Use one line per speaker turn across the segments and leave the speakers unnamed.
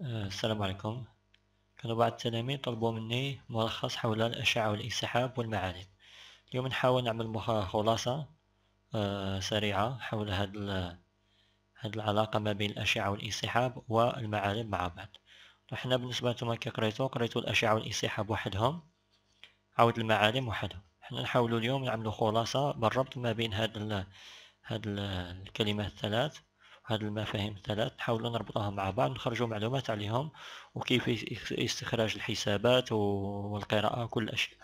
آه، السلام عليكم كانوا بعض التلاميذ طلبوا مني ملخص حول الأشعة والانسحاب والمعالم اليوم نحاول نعمل خلاصة آه، سريعة حول هاد العلاقة ما بين الأشعة والانسحاب والمعالم مع بعض وحنا بالنسبة لما كي قريتو قريتو الأشعة والانسحاب وحدهم عاود المعالم وحدهم حنا نحاول اليوم نعمل خلاصة بالربط ما بين هاد الكلمات الثلاث هذه المفاهيم الثلاث نحاولوا نربطوها مع بعض نخرجوا معلومات عليهم وكيف استخراج الحسابات والقراءة وكل الأشياء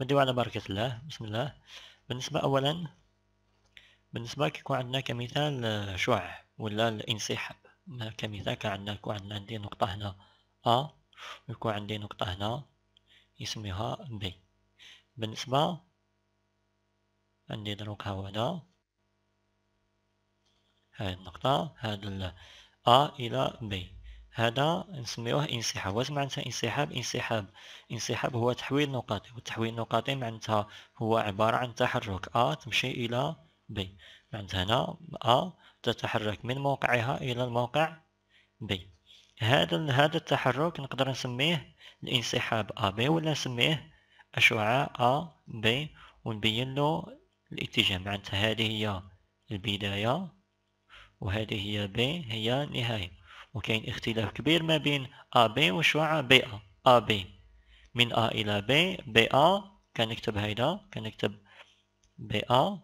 بديو على بركة الله بسم الله بالنسبة أولا بالنسبة كيكون عندنا كمثال آه، شعاع ولا الانسحاب كمثال كان عندنا يكون عندنا عندي نقطة هنا أ ويكون عندي نقطة هنا يسميها بي بالنسبة عندي دروك هاو هنا هاي النقطة هذا ال A إلى B هذا نسميوه انسحاب واش معناتها انسحاب انسحاب انسحاب هو تحويل نقاطي والتحويل النقاطي معناتها هو عبارة عن تحرك A تمشي إلى B معناتها هنا A تتحرك من موقعها إلى الموقع B هذا هذا التحرك نقدر نسميه الانسحاب AB ولا نسميه أشعاع AB ونبين له الاتجاه معناتها هذه هي البداية وهذه هي ب هي نهاية وكاين اختلاف كبير ما بين أ بي وشعاع بي أ أ بي من أ إلى بي بي أ كنكتب هيدا كنكتب بي أ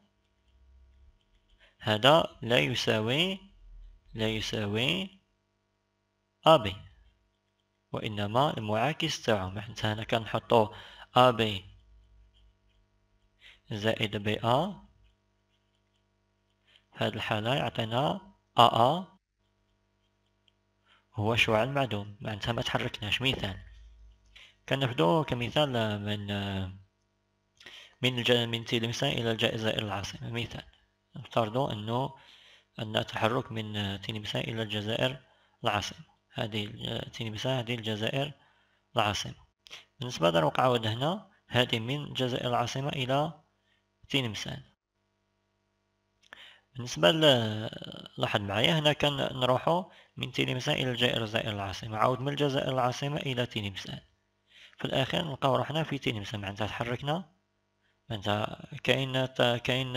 هذا لا يساوي لا يساوي أ بي وإنما المعاكس تاعهم حيت هنا كنحطو أ بي زائد بي أ في هذه الحالة يعطينا AA هو شعاع المعدوم معناتها ما تحركناش مثال كناخدو كمثال من من من تلمسة إلى الجزائر العاصمة مثال نفترضو أنه أن تحرك من تلمسة إلى الجزائر العاصمة هذه تلمسة هذه الجزائر العاصمة بالنسبة للرقعة هنا هذه من الجزائر العاصمة إلى تلمسان بالنسبة لاحظ معايا هنا كان نروحو من تلمسان إلى الجزائر العاصمة عاود من الجزائر العاصمة إلى تلمسان في الأخير نلقاو روحنا في تلمسان معناتها تحركنا معناتها كاين كاين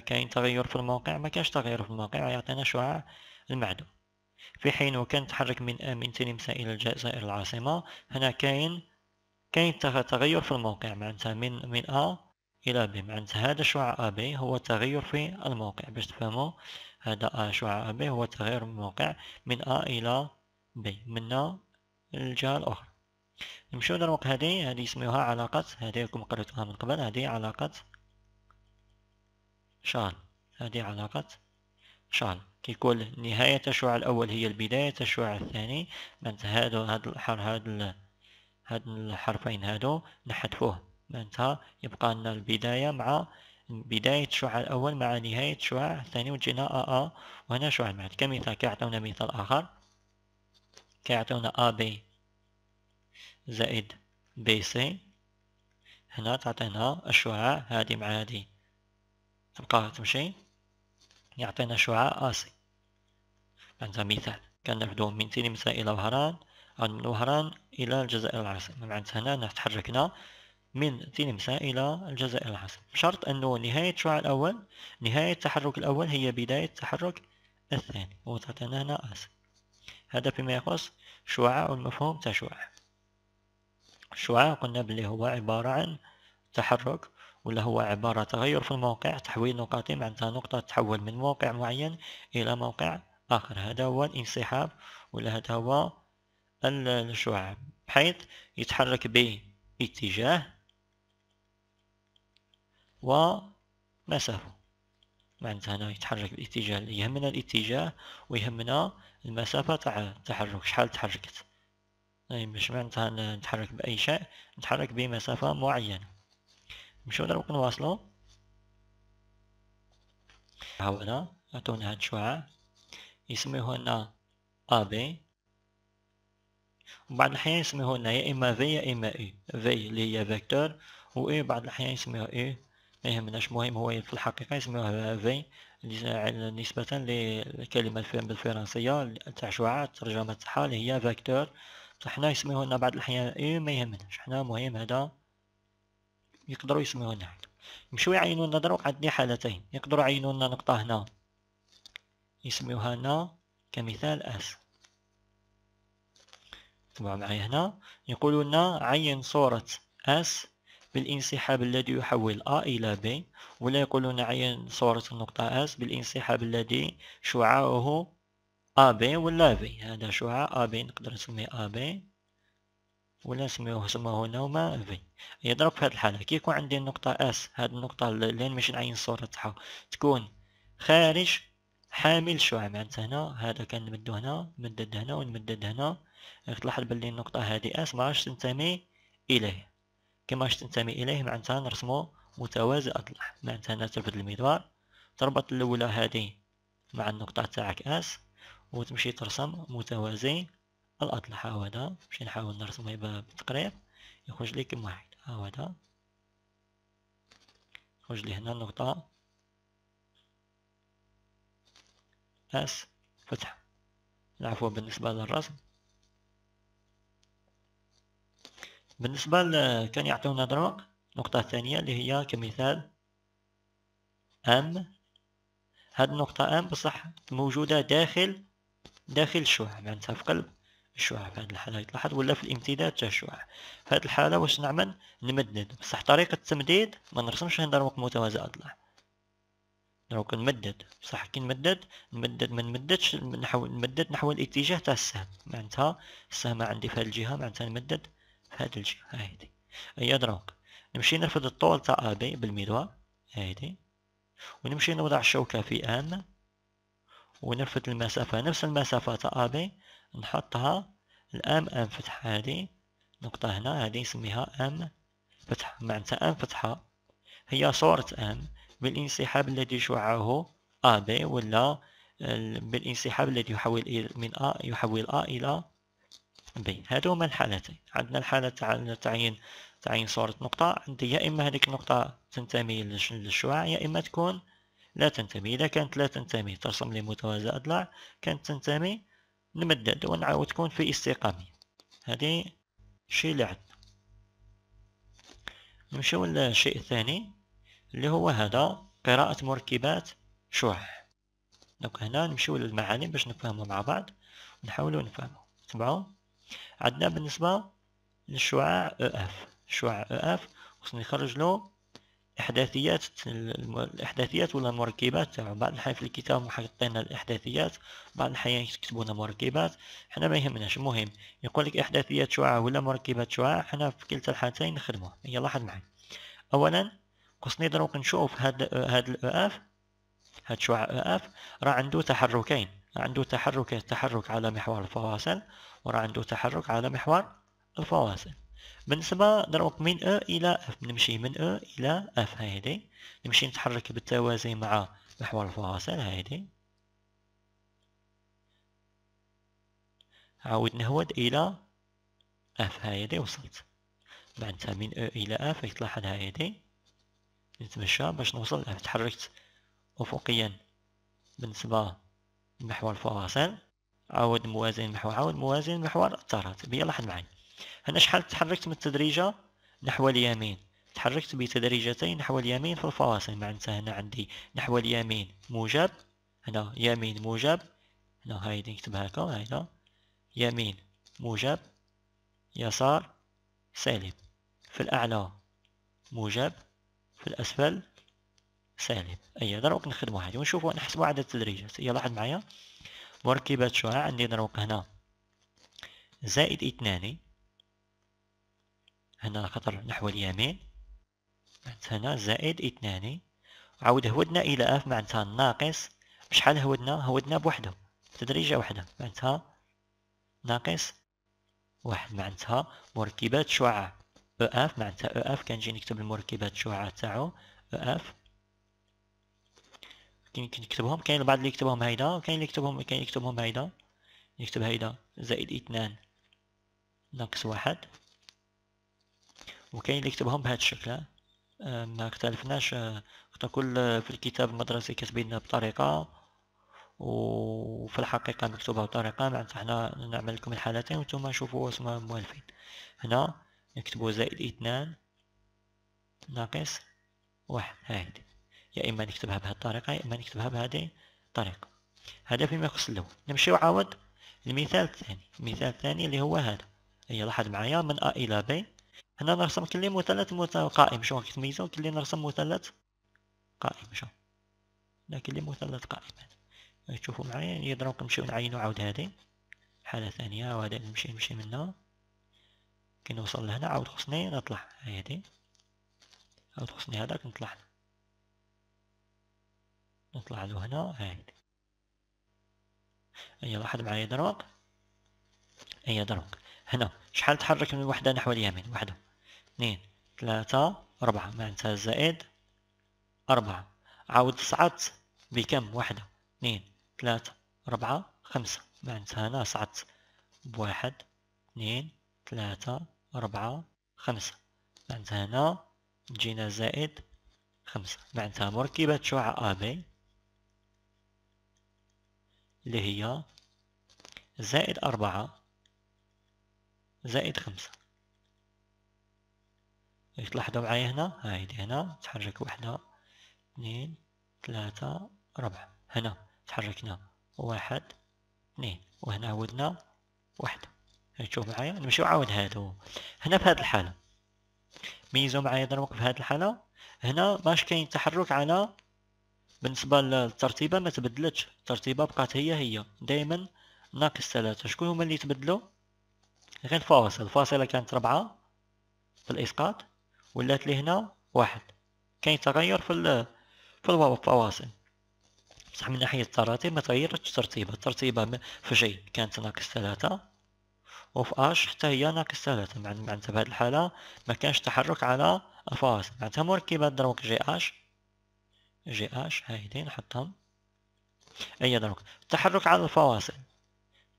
كاين تغير في الموقع ما كاش تغير في الموقع يعطينا شعاع المعدوم في حين وكان تحرك من من تلمسان إلى الجزائر العاصمة هنا كاين كاين تغير في الموقع معناتها من من أ الى ب معناتها هذا شعاع ا بي هو تغير في الموقع باش تفهموا هذا شعاع ا بي هو تغير الموقع من ا الى بي من الجهه الاخرى نمشيو نروق هذه هذه يسميوها علاقه هذه راكم قريتوها من قبل هذه علاقه شال هذه علاقه شال يكون نهاية الشعاع الأول هي البداية الشعاع الثاني معناتها هادو هذا الحر هذا هاد الحرفين هادو نحذفوه معناتها يبقى لنا البداية مع بداية الشعاع الأول مع نهاية الشعاع الثاني وتجينا أ أ وهنا شعاع المعد كمثال كيعطيونا مثال آخر كيعطيونا أ بي زائد بي سي هنا تعطينا الشعاع هادي مع هادي تبقى تمشي يعطينا شعاع ا سي معناتها مثال كنبدو من تلمسة إلى وهران أو من وهران إلى الجزائر العاصمة معناتها هنا تحركنا من تلمسة إلى الجزاء العاصم بشرط أنه نهاية الشعاع الأول نهاية التحرك الأول هي بداية التحرك الثاني هنا أس هذا فيما يخص شعاع المفهوم تشعاع الشعاع قلنا بلي هو عبارة عن تحرك ولا هو عبارة تغير في الموقع تحويل نقاطي معناتها نقطة تحول من موقع معين إلى موقع آخر هذا هو الانسحاب ولا هذا هو الشعاع بحيث يتحرك باتجاه ومسافة معناتها هنا يتحرك باتجاه اللي يهمنا الاتجاه ويهمنا المسافة تاع التحرك شحال تحركت يعني مش معناتها نتحرك بأي شيء نتحرك بمسافة معينة نمشيو دروك نواصلو هنا عطونا هاد الشعاع يسميوه هنا بي وبعض الأحيان يسميوه هنا يا إما في يا إما اي e. في اللي هي فيكتور و اي e بعض الأحيان يسميوها اي e. ما يهمناش المهم هو في الحقيقة يسموه في نسبة للكلمة بالفرنسية تاع شعاع الترجمة تاعها اللي هي فاكتور بصح حنا يسميوهنا بعض الأحيان اي ما يهمناش حنا مهم هذا يقدروا يسميوهنا هكا يمشيو يعينونا دروك عندنا حالتين يقدروا يعينونا نقطة هنا يسميوها هنا كمثال اس تبعوا معايا هنا يقولوا لنا عين صورة اس بالانسحاب الذي يحول A إلى B ولا يقولون عين صورة النقطة S بالانسحاب الذي شعاعه AB ولا B هذا شعاع AB نقدر نسميه AB ولا نسميوه هنا نوما في يضرب في هذه الحالة كي يكون عندي النقطة اس هذه النقطة لين مش نعين صورة تاعها تكون خارج حامل شعاع معناتها هنا هذا كان نمدو هنا نمدد هنا ونمدد هنا تلاحظ بلي النقطة هذه اس ما عادش تنتمي اليه كما تنتمي اليه معناتها نرسمو متوازي اضلاع معناتها نرتبط المدوار تربط الاولى هذه مع النقطه تاعك اس وتمشي ترسم متوازي الاضلاع ها هذا نمشي نحاول نرسمه بالتقريب يخرج لي كم واحد ها هو هذا يخرج لي هنا النقطه اس فتحه العفو بالنسبه للرسم بالنسبة كان يعطيونا دروك نقطة ثانية اللي هي كمثال أم هاد النقطة أم بصح موجودة داخل داخل الشعاع معناتها يعني في قلب الشعاع في هاد الحالة تلاحظ ولا في الامتداد تاع الشعاع في هاد الحالة واش نعمل نمدد بصح طريقة التمديد ما نرسمش هنا دروك متوازى أضلاع دروك نمدد بصح كي نمدد نمدد ما نمددش نحو نمدد نحو الاتجاه تاع السهم معناتها السهم عندي في هاد الجهة معناتها نمدد هاد الجهة هادي أي دروك نمشي نرفد الطول تاع أبي بالميدوا هادي ونمشي نوضع الشوكة في آن ونرفد المسافة نفس المسافة تاع أبي نحطها الأم أم فتح هادي نقطة هنا هادي نسميها أم فتح معنتها أم فتحة هي صورة أم بالانسحاب الذي شعه أبي ولا بالانسحاب الذي يحول من أ يحول أ إلى بي هادو هما الحالتين عندنا الحالة تاع تعيين تعيين صورة نقطة عندي يا إما هذيك النقطة تنتمي للشعاع يا إما تكون لا تنتمي إذا كانت لا تنتمي ترسم لي متوازى أضلاع كانت تنتمي نمدد ونعاود تكون في استقامية هذه الشيء اللي عندنا نمشيو للشيء الثاني اللي هو هذا قراءة مركبات شعاع دونك هنا نمشيو للمعالم باش نفهمو مع بعض نحاولو نفهمو تبعو عندنا بالنسبة للشعاع اف الشعاع اف خصني نخرج له احداثيات الاحداثيات ولا المركبات تاعو بعض الحين في الكتاب حاطينها الاحداثيات بعض الحين يكتبونا مركبات حنا ما يهمناش المهم يقول لك احداثيات شعاع ولا مركبات شعاع حنا في كلتا الحالتين نخدمو يلا لاحظ معي اولا خصني دروك نشوف هاد هاد الاف هاد شعاع اف راه عنده تحركين عنده تحركات تحرك على محور الفواصل ورا عنده تحرك على محور الفواصل بالنسبة نروق من او إلى F نمشي من او إلى F هايدي نمشي نتحرك بالتوازي مع محور الفواصل هايدي عاود نهود إلى F هايدي وصلت بعدها من او إلى F تلاحظ هايدي نتمشى باش نوصل F تحركت أفقيا بالنسبة لمحور الفواصل عاود موازين المحور عاود موازين المحور اضطرت بيا لاحظ معي هنا شحال تحركت من التدريجة نحو اليمين تحركت بتدريجتين نحو اليمين في الفواصل معناتها هنا عندي نحو اليمين موجب هنا يمين موجب هنا هايدي نكتب هكا هنا يمين موجب يسار سالب في الأعلى موجب في الأسفل سالب أي دروك نخدمو هادي ونشوفو نحسبو عدد التدريجات يلاحظ معايا مركبات شعاع عندي نروق هنا زائد اثنان هنا خطر نحو اليمين هنا زائد اثنان عاود هودنا الى اف معناتها ناقص بشحال هودنا هودنا بوحده تدريجة وحدة معناتها ناقص واحد معناتها مركبات شعاع اف معناتها اف كنجي نكتب المركبات شعاع تاعو اف يمكن نكتبهم كاين البعض اللي يكتبهم هيدا وكاين اللي يكتبهم كاين يكتبهم هيدا نكتب هيدا زائد اثنان ناقص واحد وكاين اللي يكتبهم بهذا الشكل آه، ما اختلفناش آه، حتى كل في الكتاب المدرسي كاتبين بطريقه وفي الحقيقه مكتوبه بطريقه معناتها حنا نعمل لكم الحالتين وانتم شوفوا واش موالفين هنا نكتبوا زائد اثنان ناقص واحد هاهدي يا إما نكتبها الطريقه يا إما نكتبها بهذه الطريقة هذا فيما يخص اللون نمشيو عاود المثال الثاني المثال الثاني اللي هو هذا هي لاحظ معايا من أ إلى ب هنا نرسم كلي مثلث قائم شوف كتميزو تميزو كلي نرسم مثلث قائم شوف لكن كل مثلث قائم هذا تشوفوا معايا نقدر نمشيو نعينو عاود هذه حالة ثانية وهذا نمشي نمشي منها كي نوصل لهنا عاود خصني نطلع هذه عاود خصني هذاك نطلع نطلع له هنا هاي أي لاحظ معي دروك أي دروك هنا شحال تحرك من وحدة نحو اليمين وحده اثنين ثلاثة أربعة معناتها زائد أربعة عاود صعدت بكم وحدة اثنين ثلاثة أربعة خمسة معناتها هنا صعدت بواحد اثنين ثلاثة أربعة خمسة معناتها هنا جينا زائد خمسة معناتها مركبة شعاع ابي اللي هي زائد أربعة زائد خمسة تلاحظوا معايا هنا هايدي هنا تحرك وحدة اثنين ثلاثة ربعة هنا تحركنا واحد اثنين وهنا عودنا واحدة تشوف معايا نمشيو وعاود هادو هنا في هاد الحالة ميزو معايا ضربك في هاد الحالة هنا ماش كاين تحرك على بالنسبه للترتيبه ما تبدلتش الترتيبه بقات هي هي دائما ناقص ثلاثة شكون هما اللي تبدلوا غير الفاصل الفاصله كانت ربعة في الاسقاط ولات لي هنا واحد كاين تغير في في الفواصل بصح من ناحيه التراتيب ما تغيرتش الترتيبه الترتيبه في جي كانت ناقص ثلاثة وفي اش حتى هي ناقص ثلاثة معناتها هذه الحاله ما كانش تحرك على الفواصل معناتها مركبه دروك جي اش جي اش هايدين نحطهم ايضا دروك تحرك على الفواصل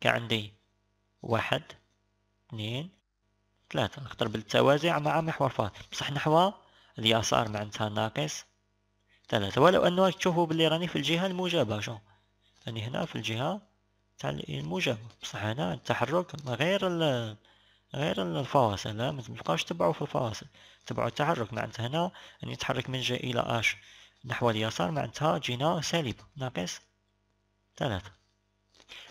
كعندي واحد اثنين ثلاثة نختار بالتوازي مع محور فاصل بصح نحو اليسار معناتها ناقص ثلاثة ولو أنه تشوفوا بلي راني في الجهة الموجبة شو راني هنا في الجهة تاع الموجبة بصح هنا التحرك غير ال غير الفواصل لا متبقاوش تبعوا في الفواصل تبعوا التحرك معناتها هنا راني نتحرك من جي إلى أش نحو اليسار معناتها جينا سالبة ناقص ثلاثة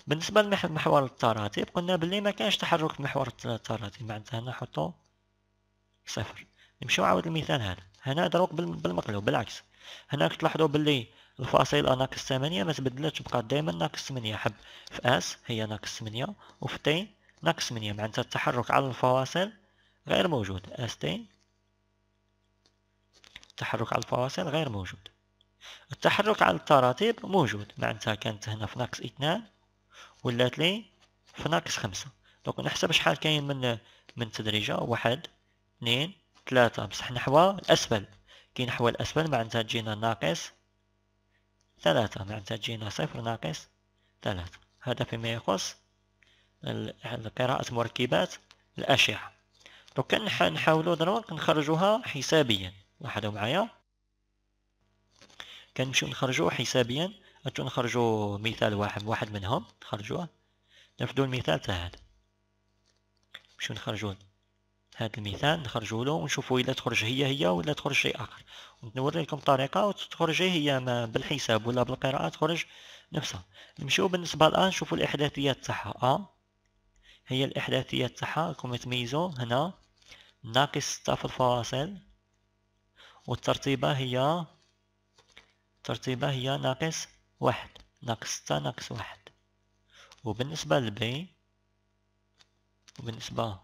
بالنسبة لمحور التراتيب قلنا بلي ما كانش تحرك في محور التراتيب معناتها هنا نحطو صفر نمشيو عاود المثال هذا هنا دروك بالمقلوب بالعكس هناك تلاحظوا بلي الفاصلة ناقص ثمانية ما تبدلاتش بقات دايما ناقص ثمانية حب في اس هي ناقص ثمانية وفي تي ناقص ثمانية معناتها التحرك على الفواصل غير موجود اس تي التحرك على الفواصل غير موجود التحرك على التراتيب موجود معناتها كانت هنا في ناقص اثنان ولات لي في ناقص خمسة دونك نحسب شحال كاين من من تدريجة واحد اثنين ثلاثة بصح نحو الأسفل كي نحو الأسفل معناتها تجينا ناقص ثلاثة معناتها تجينا صفر ناقص ثلاثة هذا فيما يخص قراءة مركبات الأشعة دونك كان نحاولو دروك نخرجوها حسابيا لاحظوا معايا كنمشيو نخرجو حسابيا غتو نخرجو مثال واحد واحد منهم نخرجوه نفدو المثال تاع هذا نمشيو نخرجو هذا المثال نخرجوا له ونشوفوا الا تخرج هي هي ولا تخرج شيء اخر ونوري لكم طريقه وتخرج هي ما بالحساب ولا بالقراءه تخرج نفسها نمشيو بالنسبه الان نشوفوا الاحداثيات تاعها ا آه. هي الاحداثيات تاعها راكم تميزوا هنا ناقص 6 في والترتيبة هي الترتيبة هي ناقص واحد ناقص ستة ناقص واحد وبالنسبة لبي وبالنسبة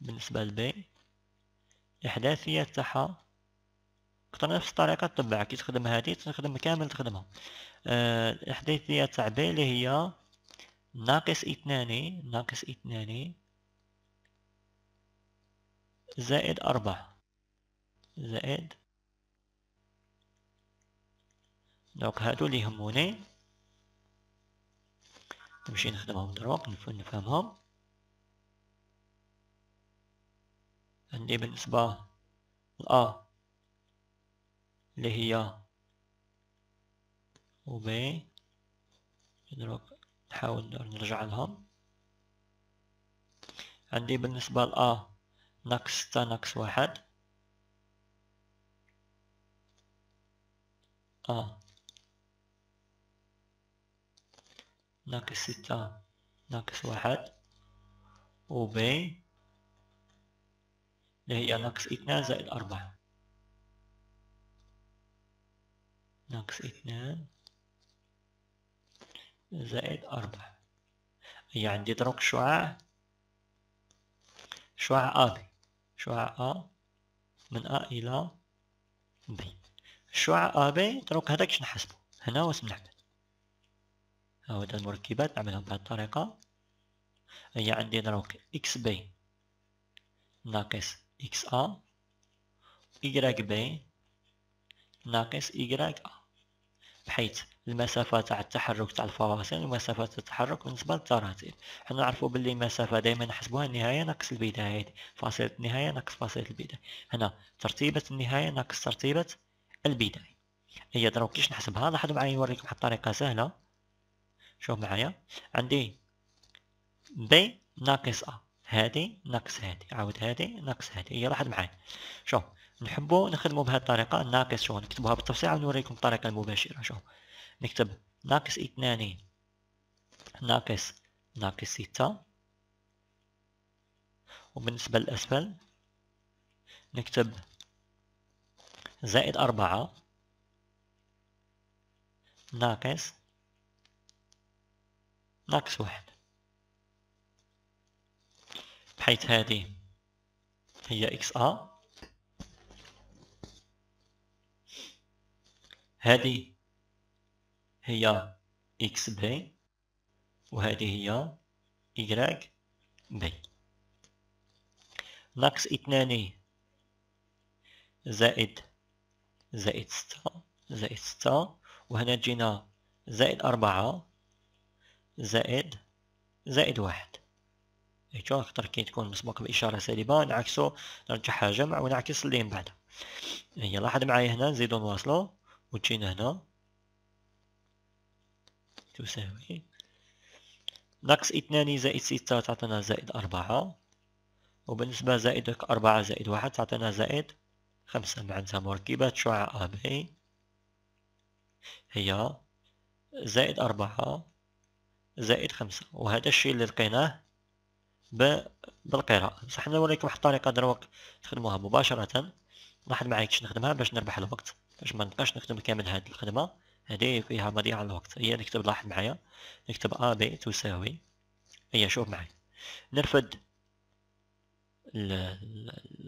بالنسبة لبي الإحداثية تاعها كتر نفس الطريقة تتبع كي تخدم هادي تخدم كامل تخدمها آه الإحداثية تاع بي اللي هي ناقص اثنان ناقص اثنان زائد أربعة زائد إيه؟ دونك هادو اللي يهموني نمشي نخدمهم دروك نفهمهم عندي بالنسبة ل اللي هي و B دروك نحاول نرجع لهم عندي بالنسبة ل ناقص ستة ناقص واحد أ آه. ناقص ستة ناقص واحد و ب اللي هي ناقص اثنان زائد أربعة ناقص اثنان زائد أربعة هي عندي دروك شعاع شعاع أ بي شعاع أ من أ إلى بي الشعاع ا دروك هذاك شنو نحسبو هنا واش نعمل هاودا المركبات نعملهم بهاد الطريقة هي عندي دروك اكس بي ناقص اكس ا إيكغيك بي ناقص إيكغيك ا بحيث المسافة تاع التحرك تاع الفواصل ومسافة التحرك بالنسبة للتراتيل حنا نعرفو بلي المسافة دائما نحسبوها النهاية ناقص البداية هادي فاصلة النهاية ناقص فاصلة البداية هنا ترتيبة النهاية ناقص ترتيبة البداية هي إيه، دروك كيش نحسبها لاحظوا معايا نوريكم واحد الطريقة سهلة شوف معايا عندي بي ناقص أ هادي ناقص هادي عاود هادي ناقص هادي هي إيه، لاحظ معايا شوف نحبو نخدمو بهاد الطريقة ناقص شوف نكتبوها بالتفصيل عاود نوريكم الطريقة المباشرة شوف نكتب ناقص اثنان ناقص ناقص ستة وبالنسبة للأسفل نكتب زائد أربعة ناقص ناقص واحد بحيث هذه هي إكس أ آه. هذه هي إكس بي وهذه هي إيكغيك بي ناقص اثنان زائد زائد ستة زائد ستة وهنا تجينا زائد أربعة زائد زائد واحد ايتو خطر كي تكون مسبوق بإشارة سالبة نعكسو نرجعها جمع ونعكس اللي من بعدها هي لاحظ معايا هنا نزيدو نواصلو وتجينا هنا تساوي ناقص اثنان زائد ستة تعطينا زائد أربعة وبالنسبة زائد أربعة زائد واحد تعطينا زائد خمسة معناتها مركبة شعاع أمامي هي زائد أربعة زائد خمسة وهذا الشيء اللي لقيناه بالقراءة بصح نوريكم واحد الطريقة دروك تخدموها مباشرة واحد ما عرفتش نخدمها باش نربح الوقت باش ما نبقاش نخدم كامل هذه الخدمة هذه فيها مضيعة الوقت هي نكتب لاحظ معايا نكتب أ بي تساوي هي شوف معايا نرفد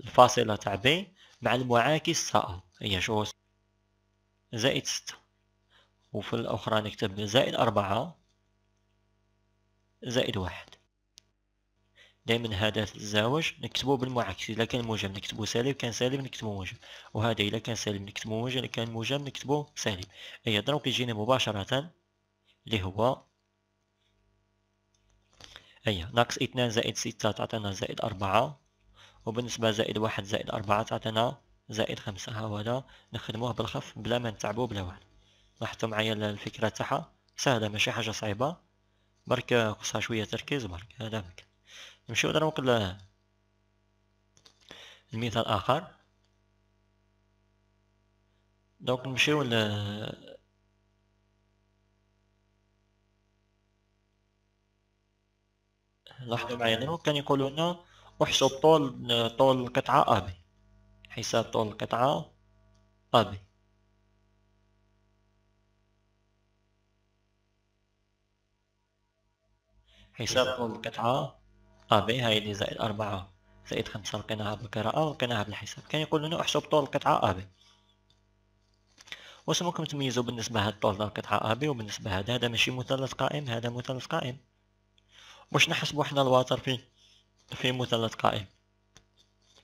الفاصلة تاع بي مع المعاكس سقط هي شو زائد ستة وفي الأخرى نكتب زائد أربعة زائد واحد دائما هذا الزاوج نكتبه بالمعاكس إذا كان موجب نكتبه سالب كان سالب نكتبه موجب وهذا إذا كان سالب نكتبه موجب إذا كان موجب نكتبه سالب أي دروك يجينا مباشرة اللي هو أي ناقص اثنان زائد ستة تعطينا زائد أربعة وبالنسبة زائد واحد زائد أربعة تعطينا زائد خمسة ها هو هذا نخدموه بالخف بلا ما نتعبو بلا والو لاحظتو معايا الفكرة تاعها سهلة ماشي حاجة صعيبة برك قصها شوية تركيز برك هذا مكان نمشيو دروك المثال آخر دونك نمشيو ل لاحظوا معايا دروك كان يقولو لنا احشد طول طول القطعة أبي حساب طول القطعة أبي حساب طول القطعة أبي هاي اللي زائد أربعة زائد خمسة لقيناها بالقراءة ولقيناها بالحساب كان يقول لنا احسب طول القطعة أبي واش راكم تميزوا بالنسبة هاد طول القطعة أبي وبالنسبة هذا هذا ماشي مثلث قائم هذا مثلث قائم واش نحسبوا حنا الوتر فيه في مثلث قائم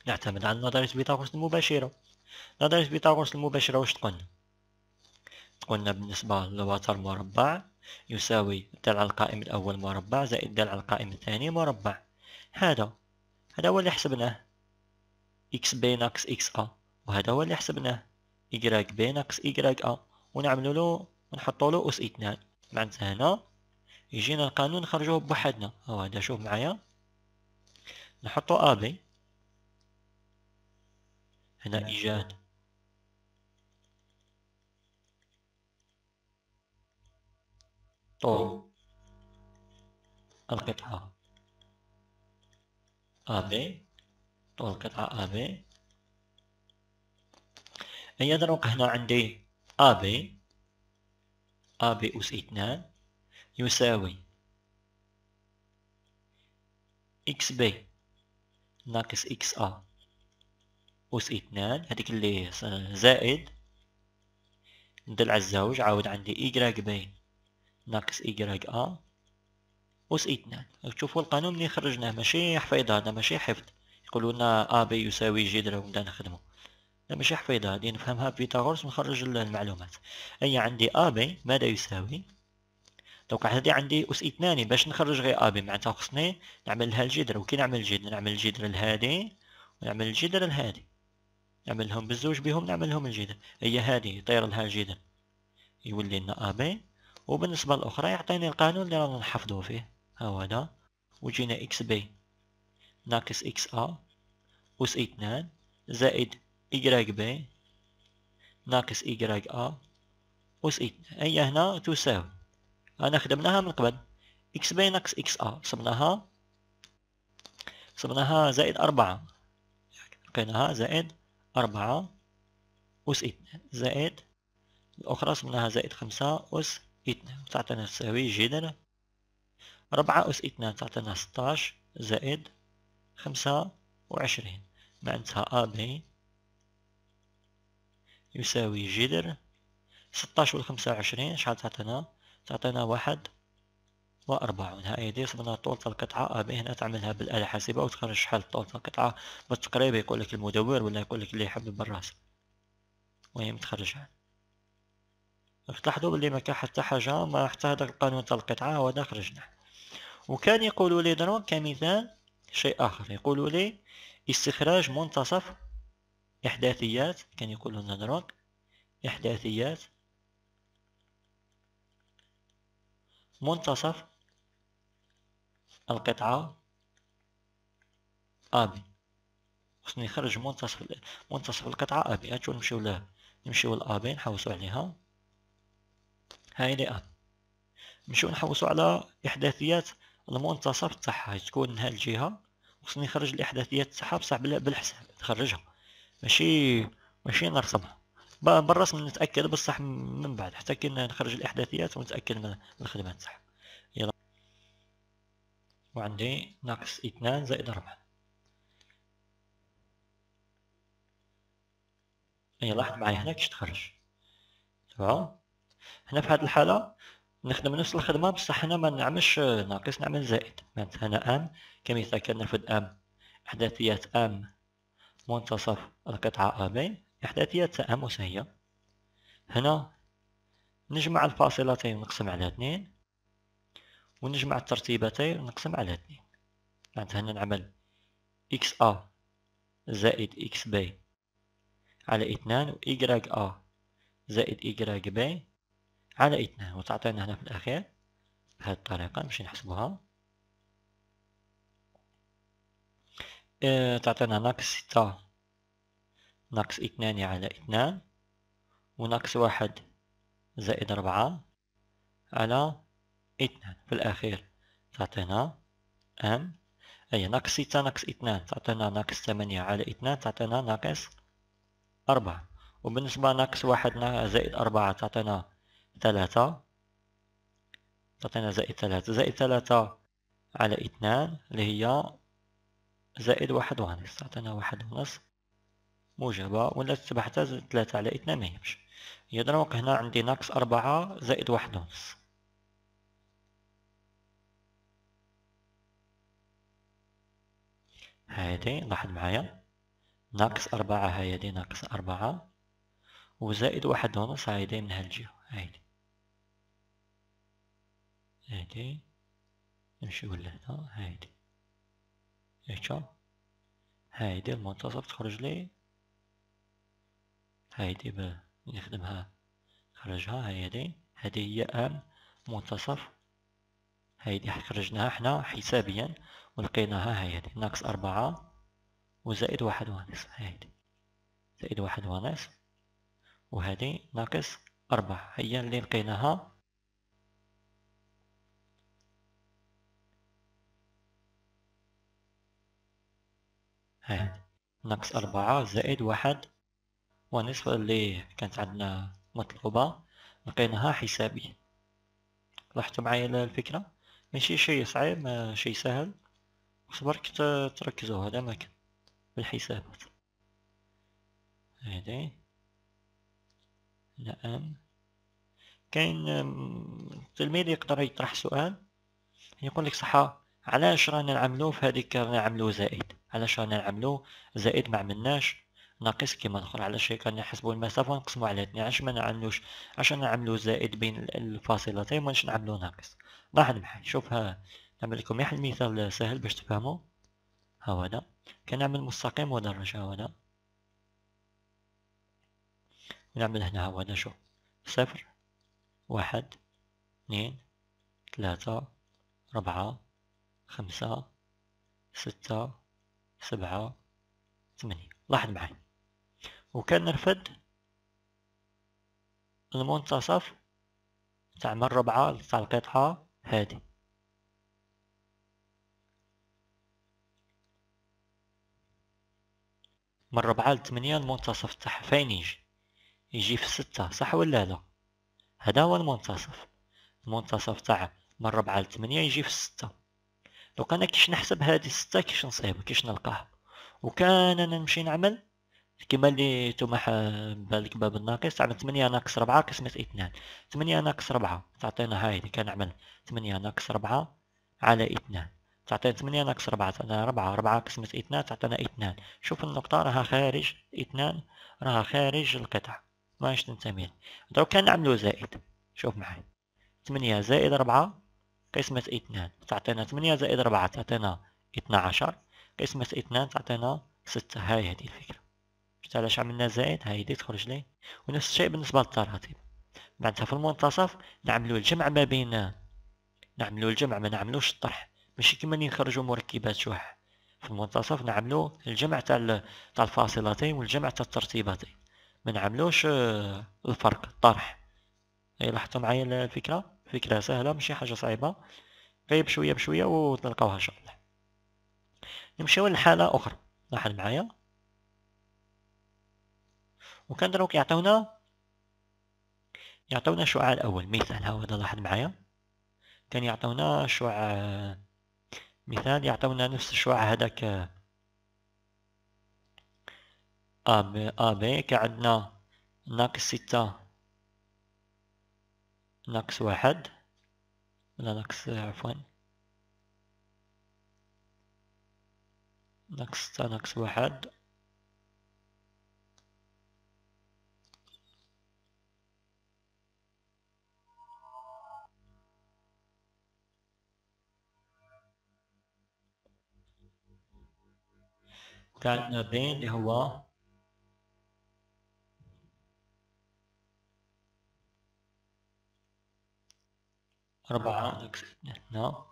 نعتمد على نظرية بيتاغورس المباشرة نظرية بيتاغورس المباشرة واش تقولنا تقولنا بالنسبة للوتر مربع يساوي الدلع القائم الأول مربع زائد الدلع القائم الثاني مربع هذا هذا هو اللي حسبناه x بي ناقص x a وهذا هو اللي حسبناه y بي ناقص y a ونعملو له ونحطو له أس اثنان معناتها هنا يجينا القانون نخرجوه بوحدنا هو هذا شوف معايا نحطو ابي هنا ايجاد طول القطعة AB طول القطعة AB هيا دروك هنا عندي AB AB أس اثنان يساوي اكس بي ناقص اكس ا آه. أس اثنان هاديك اللي زائد ندل على الزوج عاود عندي إيكراك باين ناقص إيكراك أ آه. أس اثنان تشوفوا القانون اللي خرجناه ماشي حفيظة هذا ماشي حفظ يقولولنا لنا أ بي يساوي جي درا ونبدا نخدمو لا ماشي حفيظة هادي نفهمها بيتاغورس ونخرج المعلومات أي عندي أ بي ماذا يساوي دونك هادي عندي اس اثنان باش نخرج غير ابي معناتها خصني نعمل لها الجذر وكي نعمل الجذر نعمل الجذر لهادي ونعمل الجذر لهادي نعملهم بزوج بهم نعملهم الجذر هي هادي يطير لها الجذر يولي لنا ابي وبالنسبة للأخرى يعطيني القانون اللي رانا نحفظو فيه ها هو هذا وجينا اكس بي ناقص اكس ا أس اثنان زائد إيكغيك بي ناقص إيكغيك أ أس اثنان هي هنا تساوي أنا خدمناها من قبل إكس بي ناقص إكس آ صبناها صبناها زائد أربعة لقيناها زائد أربعة أس اثنان زائد الأخرى صبناها زائد خمسة أس اثنان تعطينا تساوي جدر ربعة أس اثنان تعطينا ستاش زائد خمسة وعشرين معنتها أ بي يساوي جدر ستاش والخمسة وعشرين شحال تعطينا تعطينا واحد وأربعة هاي دي خدنا طولة القطعة أبي هنا تعملها بالآلة الحاسبة وتخرج شحال طولة القطعة بالتقريب يقول لك المدور ولا يقول لك اللي يحب بالراس المهم تخرجها تلاحظوا بلي ما كان حتى حاجة ما حتى هذاك القانون تاع القطعة هو خرجنا وكان يقولوا لي درون كمثال شيء آخر يقولوا لي استخراج منتصف إحداثيات كان يقولوا لنا دروك إحداثيات منتصف القطعة أبي خصني نخرج منتصف منتصف القطعة أبي هاتو نمشيو له نمشيو لأبي نحوسو عليها هاي أبي نمشيو نحوسو على إحداثيات المنتصف تاعها تكون الجهة خصني نخرج الإحداثيات تاعها بصح بالحساب نخرجها ماشي ماشي نرسمها بالرسم نتاكد بصح من بعد حتى كي نخرج الاحداثيات ونتاكد من الخدمه نتاعها يلا وعندي ناقص اثنان زائد أربعة يلا لاحظ معايا هنا كيش تخرج تمام هنا في هذه الحاله نخدم نفس الخدمه بصح هنا ما نعملش ناقص نعمل زائد معناتها هنا ام كمثال كنرفد ام احداثيات ام منتصف القطعه ا بين إحداثية تأمس هي هنا نجمع الفاصلتين ونقسم على اثنين ونجمع الترتيبتين ونقسم على اثنين عند هنا نعمل إكس أ زائد إكس بي على اثنان و إيكغيك أ زائد إيكغيك بي على اثنان وتعطينا هنا في الأخير بهذه الطريقة نمشي نحسبوها آه، تعطينا هناك ستة ناقص اثنان على اثنان وناقص واحد زائد أربعة على اثنان في الأخير تعطينا أم أي ناقص ستة ناقص اثنان تعطينا ناقص ثمانية على اثنان تعطينا ناقص أربعة وبالنسبة ناقص واحد زائد أربعة تعطينا ثلاثة تعطينا زائد ثلاثة زائد ثلاثة على اثنان اللي هي زائد واحد ونص تعطينا واحد ونص موجبة ولا حتى ثلاثة على اثنان ميمشي هي دروك هنا عندي ناقص أربعة زائد واحد ونص هادي لاحظ معايا ناقص أربعة هادي ناقص أربعة وزائد واحد ونص هادي من هالجهة هادي هادي نمشيو لهنا هادي هيتا هادي المنتصف تخرج لي هيبقى نخدمها نخرجها هاي دي هذه هي ام منتصف هاي دي خرجناها احنا حسابيا ولقيناها هاي دي ناقص أربعة وزائد واحد ونص هاي دي زائد واحد ونص وهادي ناقص أربعة هي اللي لقيناها هاي ناقص أربعة زائد واحد والنسبة اللي كانت عندنا مطلوبة لقيناها حسابية لاحظتوا معايا الفكرة ماشي شي صعيب ما شي سهل وصبرك تركزوا هذا مكان بالحسابات هادي نعم كاين التلميذ يقدر يطرح سؤال يقول لك صح علاش رانا نعملو في هذيك رانا نعملو زائد علاش رانا نعملو زائد ما عملناش ناقص كيما الاخر على كان كنحسبوا المسافه ونقسموا على 2 علاش ما نعملوش علاش نعملو زائد بين الفاصلتين وماش نعملو ناقص راح نبحث شوف ها نعمل لكم واحد المثال سهل باش تفهموا ها هو هذا كنعمل مستقيم ودرج ها هو هذا نعمل هنا ها هو هذا شوف صفر واحد اثنين ثلاثة ربعة خمسة ستة سبعة ثمانية لاحظ معي وكنرفد المنتصف تاع من ربعة تاع القطعة هادي من ربعة لتمنية المنتصف تاعها فين يجي يجي في ستة صح ولا لا هذا هو المنتصف المنتصف تاع من ربعة لتمنية يجي في ستة دوك انا كيش نحسب هادي ستة كيش نصيبها كيش نلقاها وكان انا نمشي نعمل كما اللي نتوما بالك آه، باب الناقص عندنا 8 ناقص 4 قسمة 2 8 ناقص 4 تعطينا هاي اللي كنعمل 8 ناقص 4 على 2 تعطينا 8 ناقص 4 تعطينا 4 4 قسمة 2 تعطينا 2 شوف النقطة راها خارج 2 راها خارج القطع ماهيش تنتمي دروك كنعملو زائد شوف معايا 8 زائد 4 قسمة 2 تعطينا 8 زائد 4 تعطينا 12 قسمة 2 تعطينا 6 هاي هذه الفكرة شفت علاش عملنا زائد هايدي تخرج لي ونفس الشيء بالنسبة للتراتيب بعدها في المنتصف نعملو الجمع ما بين نعملو الجمع ما نعملوش الطرح ماشي كيما اللي نخرجو مركبات شوح في المنتصف نعملو الجمع تاع تاع الفاصلتين والجمع تاع الترتيبتين ما نعملوش آه، الفرق الطرح اي لاحظتوا معايا الفكره فكره سهله ماشي حاجه صعيبه غير بشويه بشويه وتلقاوها ان شاء الله نمشيو لحاله اخرى لاحظ معايا وكان دروك يعطونا يعطونا الشعاع الاول مثال ها هذا لاحظ معايا كان يعطونا شعاع مثال يعطونا نفس الشعاع هذاك ا آه، بي ا آه، بي عندنا ناقص ستة ناقص واحد ولا ناقص عفوا ناقص ستة ناقص واحد كان بين اللي هو أربعة إكس هنا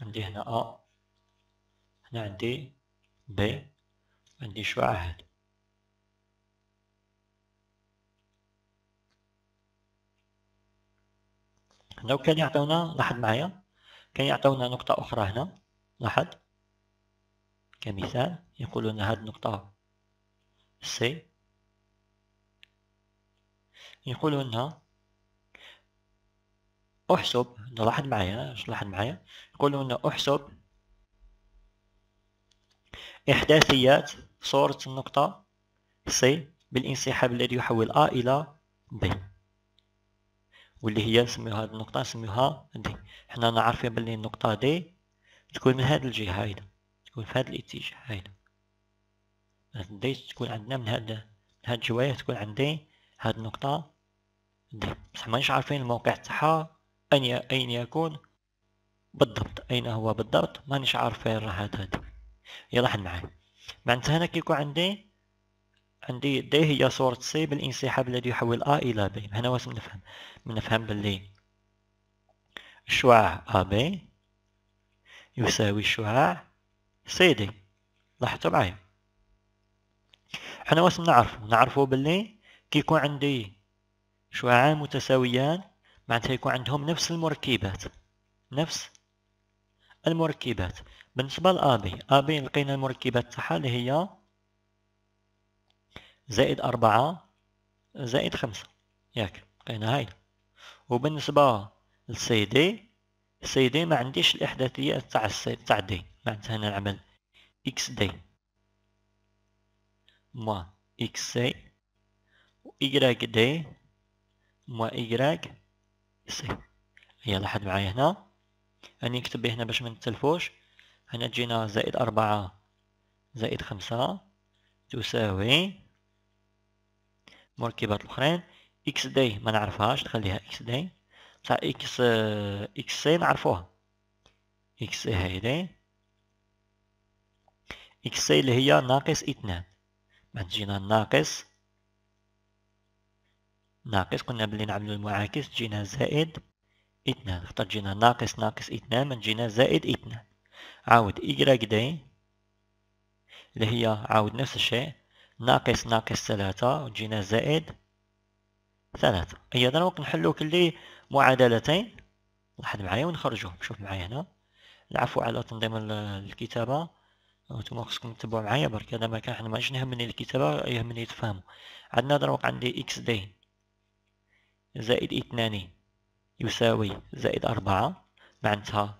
عندي هنا أ هنا عندي بي عندي شعاع هاد هنا وكان يعطيونا لاحظ معايا كان يعطونا نقطة أخرى هنا لاحظ كمثال يقول لنا هذه النقطة سي يقول لنا احسب لاحظ معايا لاحظ معايا يقول لنا احسب احداثيات صورة النقطة سي بالانسحاب الذي يحول A الى B واللي هي نسميوها هذه النقطة نسميوها دي حنا عارفين بلي النقطة دي تكون من هذه الجهة هيدا تكون في هذا الاتجاه هنا دي تكون عندنا من هاد من هاد الجوايه تكون عندي هاد النقطة دي بصح مانيش عارفين الموقع تاعها أين أين يكون بالضبط أين هو بالضبط مانيش فين راه هاد هاد يلا حل معايا معناتها هنا كيكون عندي عندي دي هي صورة سي بالانسحاب الذي يحول أ إلى بي هنا واش نفهم نفهم باللي الشعاع أ بي يساوي الشعاع سيدي لاحظتوا معايا حنا واش نعرفو نعرفو باللي كي يكون عندي شعاعان متساويان معناتها يكون عندهم نفس المركبات نفس المركبات بالنسبة لأبي أبي لقينا المركبات تاعها اللي هي زائد أربعة زائد خمسة ياك لقينا هاي وبالنسبة لسي دي سي دي ما عنديش الإحداثيات تاع السي تاع دي بعد هنا نعمل اكس دي موا اكس سي و دي موا ايكراك سي يلا حد معايا هنا راني نكتب هنا باش ما نتلفوش هنا تجينا زائد أربعة زائد خمسة تساوي مركبات الأخرين إكس دي ما نعرفهاش نخليها إكس دي بصح إكس إكس آه، سي آه، نعرفوها إكس آه، سي هاي دي إكس اللي هي ناقص اثنان بعد تجينا ناقص ناقص قلنا بلي نعملو المعاكس جينا زائد اثنان خطر جينا ناقص ناقص اثنان من تجينا زائد اثنان عاود إيكغيك دي اللي هي عاود نفس الشيء ناقص ناقص ثلاثة وتجينا زائد ثلاثة أيضا وقت نحلو كلي معادلتين لاحظ معايا ونخرجوهم شوف معايا هنا العفو على تنظيم الكتابة انتم خصكم تتبعوا معايا برك هذا ما كان حنا ماشي نهمني الكتابه يهمني تفهموا عندنا دروك عندي اكس د زائد اثنان يساوي زائد أربعة معناتها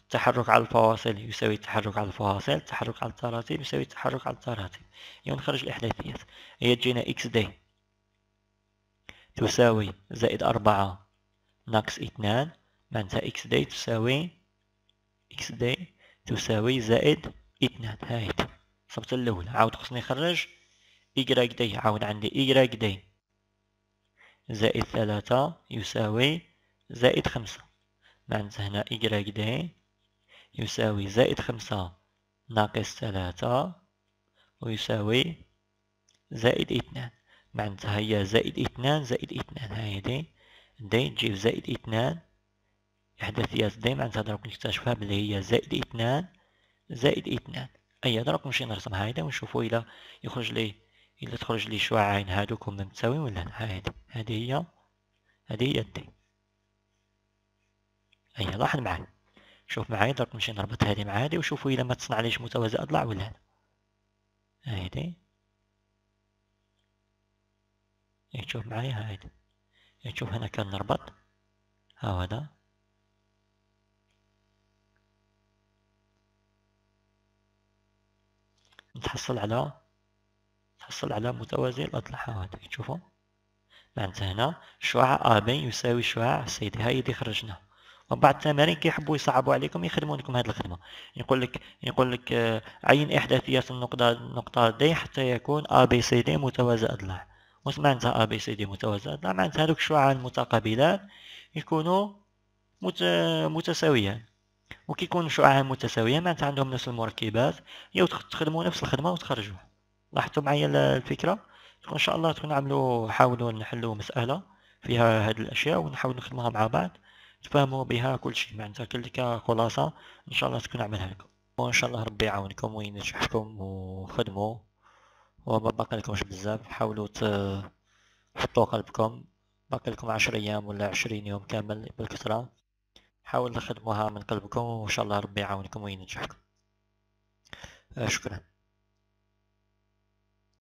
التحرك على الفواصل يساوي التحرك على الفواصل التحرك على التراتيل يساوي التحرك على التراتيل يوم نخرج الإحداثيات هي تجينا إكس د تساوي زائد أربعة ناقص اثنان معناتها إكس د تساوي إكس د تساوي زائد اثنان هاي صبت الاولى عاود خصني نخرج إجرا دي عاود عندي إجرا دي زائد ثلاثة يساوي زائد خمسة معناتها هنا إجرا دي يساوي زائد خمسة ناقص ثلاثة ويساوي زائد اثنان معناتها هي زائد اثنان زائد اثنان هاي دي دي تجيب زائد اثنان إحداثيات دي معناتها دروك نكتشفها بلي هي زائد اثنان زائد اثنان اي هذا رقم نرسم هايدا هيدا ونشوفو الى يخرج لي الى تخرج لي شعاعين هادوك هما متساويين ولا لا هادي هادي هي هادي هي دي اي لاحظ معايا شوف معايا درك نمشي نربط هادي مع هادي وشوفو الى ما تصنع ليش متوازى اضلاع ولا لا هادي تشوف معايا هادي تشوف هنا كنربط ها هو هذا تحصل على تحصل على متوازي الأضلاع هذا تشوفوا معناتها هنا شعاع أ بي يساوي شعاع سي هاي اللي خرجنا ومن بعد التمارين كيحبوا يصعبوا عليكم يخدموا لكم هذه الخدمه يقول لك يقول لك آه، عين احداثيات النقطه النقطه دي حتى يكون ا بي سي دي متوازى اضلاع واش معناتها ا بي سي دي متوازى اضلاع معناتها هذوك الشعاع المتقابلان يكونوا مت... متساويان وكيكون شعاع متساويه ما عندهم نفس المركبات يا تخدموا نفس الخدمه وتخرجوا لاحظتوا معايا الفكره تكون ان شاء الله تكون عملوا حاولوا نحلوا مساله فيها هاد الاشياء ونحاول نخدموها مع بعض تفهموا بها كل شيء معناتها كل خلاصه ان شاء الله تكون عملها لكم وان شاء الله ربي يعاونكم وينجحكم وخدموا وما باقي بزاف حاولوا تحطوا قلبكم باقي لكم عشر ايام ولا عشرين يوم كامل بالكثره حاول تخدموها من قلبكم وإن شاء الله ربي يعاونكم وينجحكم آه، شكرا